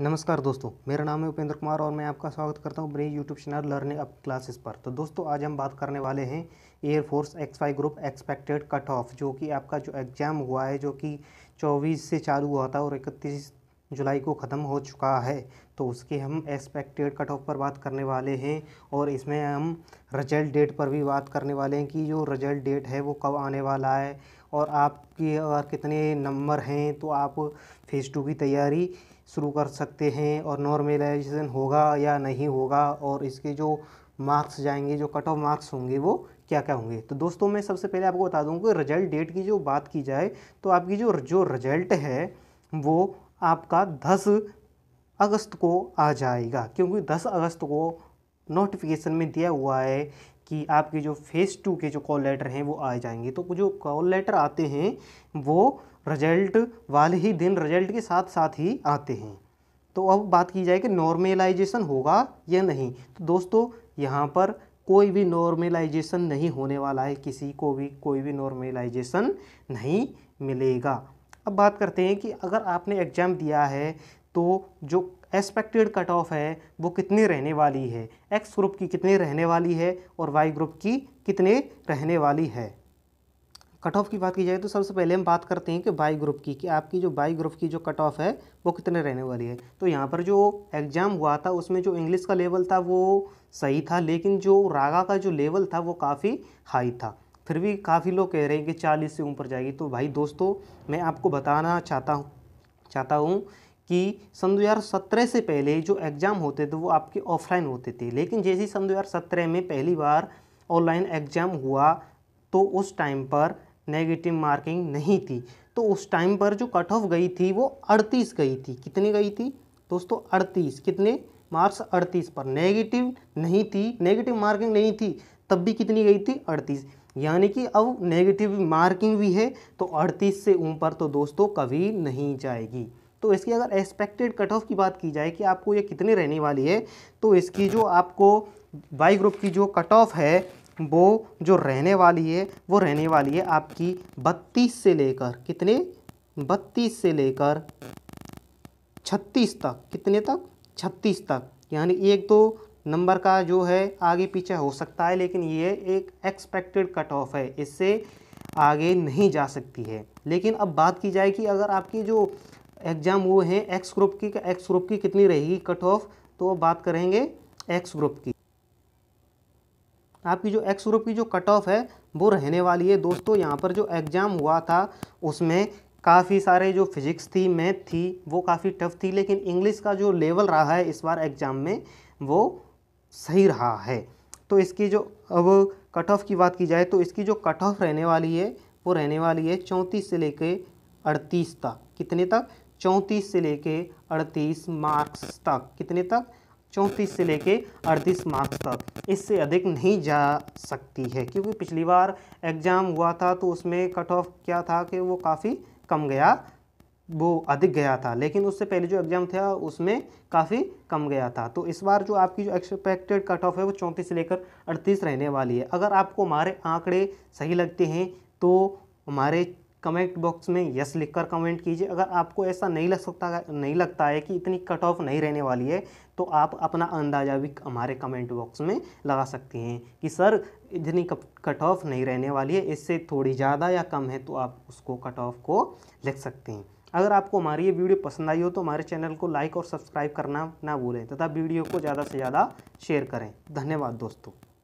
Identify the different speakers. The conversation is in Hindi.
Speaker 1: नमस्कार दोस्तों मेरा नाम है उपेंद्र कुमार और मैं आपका स्वागत करता हूँ मेरे YouTube channel learning up classes पर तो दोस्तों आज हम बात करने वाले हैं air force X Y group expected cut off जो कि आपका जो एग्ज़ाम हुआ है जो कि 24 से चालू हुआ था और 31 जुलाई को ख़त्म हो चुका है तो उसके हम एक्सपेक्टेड कट ऑफ पर बात करने वाले हैं और इसमें हम रिजल्ट डेट पर भी बात करने वाले हैं कि जो रिजल्ट डेट है वो कब आने वाला है और आपके अगर कितने नंबर हैं तो आप फेज़ टू की तैयारी शुरू कर सकते हैं और नॉर्मलाइजेशन होगा या नहीं होगा और इसके जो मार्क्स जाएंगे जो कट ऑफ मार्क्स होंगे वो क्या क्या होंगे तो दोस्तों मैं सबसे पहले आपको बता दूँ कि रिजल्ट डेट की जो बात की जाए तो आपकी जो जो रिजल्ट है वो आपका दस अगस्त को आ जाएगा क्योंकि दस अगस्त को नोटिफिकेशन में दिया हुआ है कि आपके जो फेज़ टू के जो कॉल लेटर हैं वो आ जाएंगे तो जो कॉल लेटर आते हैं वो रिजल्ट वाले ही दिन रिजल्ट के साथ साथ ही आते हैं तो अब बात की जाए कि नॉर्मेलाइजेशन होगा या नहीं तो दोस्तों यहाँ पर कोई भी नॉर्मेलाइजेशन नहीं होने वाला है किसी को भी कोई भी नॉर्मेलाइजेशन नहीं मिलेगा अब बात करते हैं कि अगर आपने एग्ज़ाम दिया है तो जो एक्सपेक्टेड कट ऑफ है वो कितनी रहने वाली है एक्स ग्रुप की कितनी रहने वाली है और वाई ग्रुप की कितने रहने वाली है कट ऑफ की बात की जाए तो सबसे पहले हम बात करते हैं कि बाई ग्रुप की कि आपकी जो बाई ग्रुप की जो कट ऑफ है वो कितने रहने वाली है तो यहाँ पर जो एग्ज़ाम हुआ था उसमें जो इंग्लिश का लेवल था वो सही था लेकिन जो रागा का जो लेवल था वो काफ़ी हाई था फिर भी काफ़ी लोग कह रहे हैं कि चालीस से ऊपर जाएगी तो भाई दोस्तों मैं आपको बताना चाहता हूँ चाहता हूँ कि सन सत्रह से पहले जो एग्ज़ाम होते थे वो आपके ऑफलाइन होते थे लेकिन जैसे ही सन सत्रह में पहली बार ऑनलाइन एग्ज़ाम हुआ तो उस टाइम पर नेगेटिव मार्किंग नहीं थी तो उस टाइम पर जो कट ऑफ गई थी वो अड़तीस गई थी कितनी गई थी दोस्तों अड़तीस कितने मार्क्स अड़तीस पर नेगेटिव नहीं थी नेगेटिव मार्किंग नहीं थी तब भी कितनी गई थी अड़तीस यानी कि अब नेगेटिव मार्किंग भी है तो अड़तीस से ऊपर तो दोस्तों कभी नहीं जाएगी तो इसकी अगर एक्सपेक्टेड कट ऑफ की बात की जाए कि आपको ये कितने रहने वाली है तो इसकी जो आपको वाई ग्रुप की जो कट ऑफ है वो जो रहने वाली है वो रहने वाली है आपकी बत्तीस से लेकर कितने बत्तीस से लेकर छत्तीस तक कितने तक छत्तीस तक यानी एक दो नंबर का जो है आगे पीछे हो सकता है लेकिन ये एक एक्सपेक्टेड कट ऑफ है इससे आगे नहीं जा सकती है लेकिन अब बात की जाए कि अगर आपकी जो एग्जाम वो है एक्स ग्रुप की एक्स ग्रुप की कितनी रहेगी कट ऑफ तो बात करेंगे एक्स ग्रुप की आपकी जो एक्स ग्रुप की जो कट ऑफ है वो रहने वाली है दोस्तों यहाँ पर जो एग्ज़ाम हुआ था उसमें काफ़ी सारे जो फिजिक्स थी मैथ थी वो काफ़ी टफ थी लेकिन इंग्लिश का जो लेवल रहा है इस बार एग्ज़ाम में वो सही रहा है तो इसकी जो अब कट ऑफ की बात की जाए तो इसकी जो कट ऑफ रहने वाली है वो रहने वाली है चौंतीस से लेकर अड़तीस तक कितने तक चौंतीस से लेके अड़तीस मार्क्स तक कितने तक चौंतीस से लेके अड़तीस मार्क्स तक इससे अधिक नहीं जा सकती है क्योंकि पिछली बार एग्ज़ाम हुआ था तो उसमें कट ऑफ क्या था कि वो काफ़ी कम गया वो अधिक गया था लेकिन उससे पहले जो एग्ज़ाम था उसमें काफ़ी कम गया था तो इस बार जो आपकी जो एक्सपेक्टेड कट ऑफ है वो चौंतीस से लेकर अड़तीस रहने वाली है अगर आपको हमारे आंकड़े सही लगते हैं तो हमारे कमेंट बॉक्स में यस लिखकर कमेंट कीजिए अगर आपको ऐसा नहीं लग सकता नहीं लगता है कि इतनी कट ऑफ नहीं रहने वाली है तो आप अपना अंदाज़ा भी हमारे कमेंट बॉक्स में लगा सकती हैं कि सर इतनी कट ऑफ नहीं रहने वाली है इससे थोड़ी ज़्यादा या कम है तो आप उसको कट ऑफ को लिख सकते हैं अगर आपको हमारी ये वीडियो पसंद आई हो तो हमारे चैनल को लाइक और सब्सक्राइब करना ना भूलें तथा वीडियो को ज़्यादा से ज़्यादा शेयर करें धन्यवाद दोस्तों